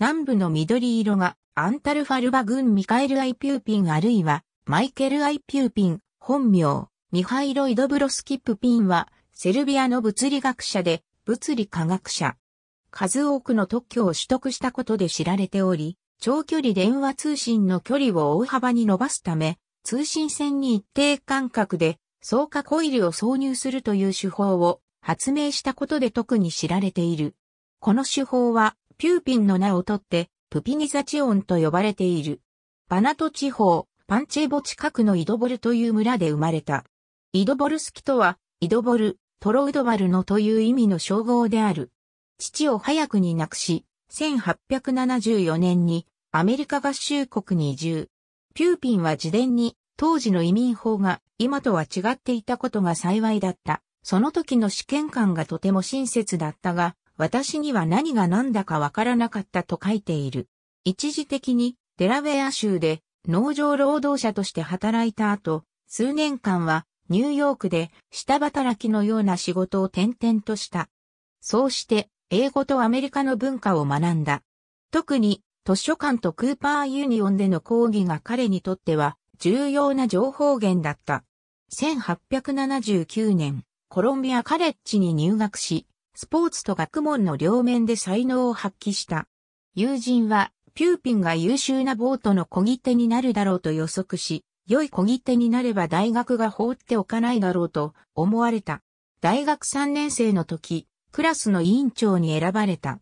南部の緑色がアンタルファルバ軍ミカエル・アイピューピンあるいはマイケル・アイピューピン本名ミハイロ・イドブロスキップピンはセルビアの物理学者で物理科学者。数多くの特許を取得したことで知られており、長距離電話通信の距離を大幅に伸ばすため、通信線に一定間隔で草加コイルを挿入するという手法を発明したことで特に知られている。この手法はピューピンの名をとって、プピニザチオンと呼ばれている。バナト地方、パンチェボ近くのイドボルという村で生まれた。イドボルスキとは、イドボル、トロウドバルのという意味の称号である。父を早くに亡くし、1874年にアメリカ合衆国に移住。ピューピンは自伝に当時の移民法が今とは違っていたことが幸いだった。その時の試験官がとても親切だったが、私には何が何だかわからなかったと書いている。一時的にデラウェア州で農場労働者として働いた後、数年間はニューヨークで下働きのような仕事を転々とした。そうして英語とアメリカの文化を学んだ。特に図書館とクーパーユニオンでの講義が彼にとっては重要な情報源だった。1879年、コロンビアカレッジに入学し、スポーツと学問の両面で才能を発揮した。友人は、ピューピンが優秀なボートの小切手になるだろうと予測し、良い小切手になれば大学が放っておかないだろうと思われた。大学3年生の時、クラスの委員長に選ばれた。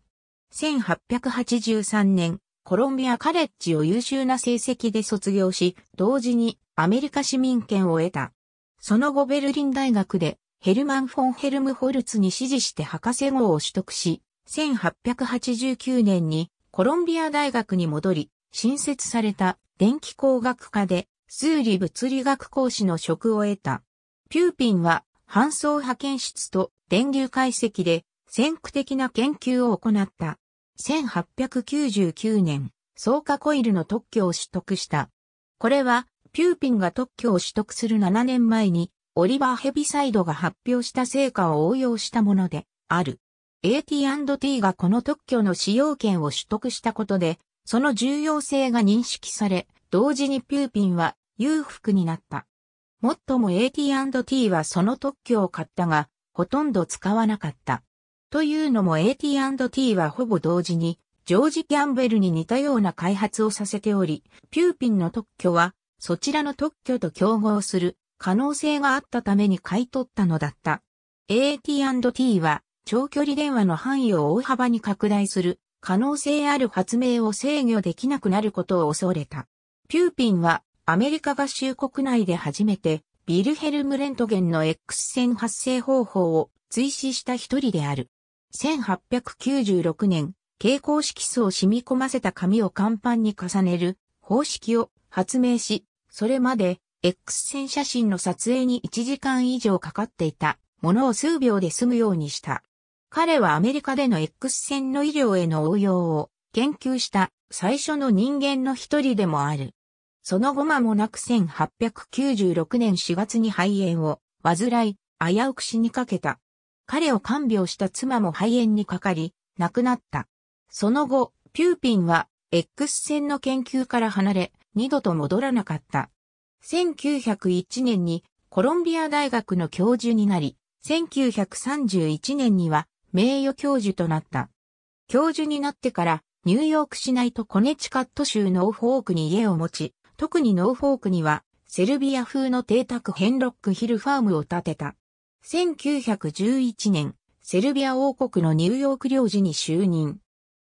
1883年、コロンビアカレッジを優秀な成績で卒業し、同時にアメリカ市民権を得た。その後ベルリン大学でヘルマン・フォン・ヘルムホルツに指示して博士号を取得し、1889年にコロンビア大学に戻り、新設された電気工学科で数理物理学講師の職を得た。ピューピンは搬送派遣室と電流解析で先駆的な研究を行った。1899年、草加コイルの特許を取得した。これは、ピューピンが特許を取得する7年前に、オリバーヘビサイドが発表した成果を応用したものである。AT&T がこの特許の使用権を取得したことで、その重要性が認識され、同時にピューピンは裕福になった。もっとも AT&T はその特許を買ったが、ほとんど使わなかった。というのも AT&T はほぼ同時に、ジョージ・ギャンベルに似たような開発をさせており、ピューピンの特許は、そちらの特許と競合する可能性があったために買い取ったのだった。AT&T は長距離電話の範囲を大幅に拡大する可能性ある発明を制御できなくなることを恐れた。ピューピンはアメリカ合衆国内で初めてビルヘルム・レントゲンの X 線発生方法を追試した一人である。1896年、蛍光色素を染み込ませた紙を甲板に重ねる方式を発明し、それまで X 線写真の撮影に1時間以上かかっていたものを数秒で済むようにした。彼はアメリカでの X 線の医療への応用を研究した最初の人間の一人でもある。その後間もなく1896年4月に肺炎を患い、危うく死にかけた。彼を看病した妻も肺炎にかかり、亡くなった。その後、ピューピンは X 線の研究から離れ、二度と戻らなかった。1901年にコロンビア大学の教授になり、1931年には名誉教授となった。教授になってからニューヨーク市内とコネチカット州ノーフォークに家を持ち、特にノーフォークにはセルビア風の邸宅ヘンロックヒルファームを建てた。1911年、セルビア王国のニューヨーク領事に就任。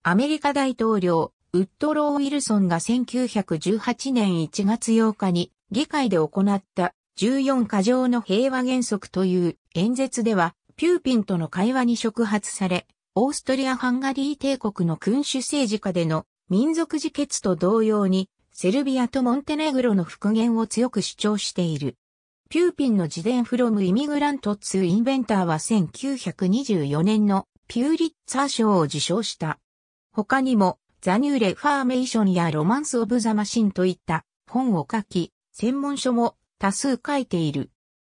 アメリカ大統領、ウッドロー・ウィルソンが1918年1月8日に議会で行った14箇条の平和原則という演説では、ピューピンとの会話に触発され、オーストリア・ハンガリー帝国の君主政治下での民族自決と同様に、セルビアとモンテネグロの復元を強く主張している。ピューピンの自伝フロムイミグラント2インベンターは1924年のピューリッツァー賞を受賞した。他にも、ザニューレファーメーションやロマンス・オブ・ザ・マシンといった本を書き、専門書も多数書いている。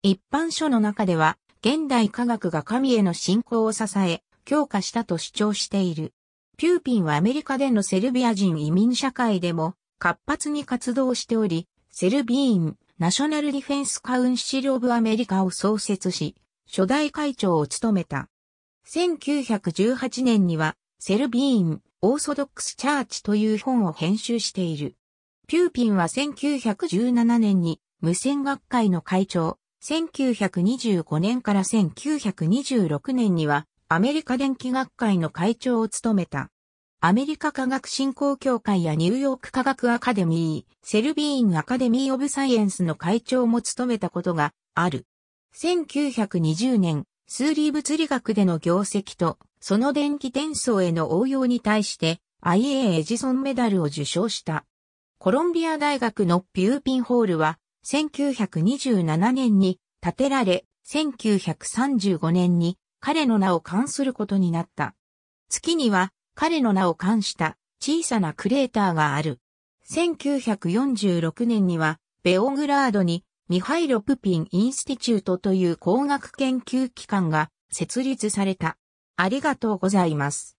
一般書の中では、現代科学が神への信仰を支え、強化したと主張している。ピューピンはアメリカでのセルビア人移民社会でも活発に活動しており、セルビーン、ナショナルディフェンスカウンシル・オブ・アメリカを創設し、初代会長を務めた。1918年には、セルビーン、オーソドックス・チャーチという本を編集している。ピューピンは1917年に無線学会の会長、1925年から1926年にはアメリカ電気学会の会長を務めた。アメリカ科学振興協会やニューヨーク科学アカデミー、セルビーンアカデミー・オブ・サイエンスの会長も務めたことがある。1920年、数理物理学での業績と、その電気転送への応用に対して、IA エジソンメダルを受賞した。コロンビア大学のピューピンホールは、1927年に建てられ、1935年に彼の名を冠することになった。月には彼の名を冠した小さなクレーターがある。1946年にはベオグラードにミハイロ・プピン・インスティチュートという工学研究機関が設立された。ありがとうございます。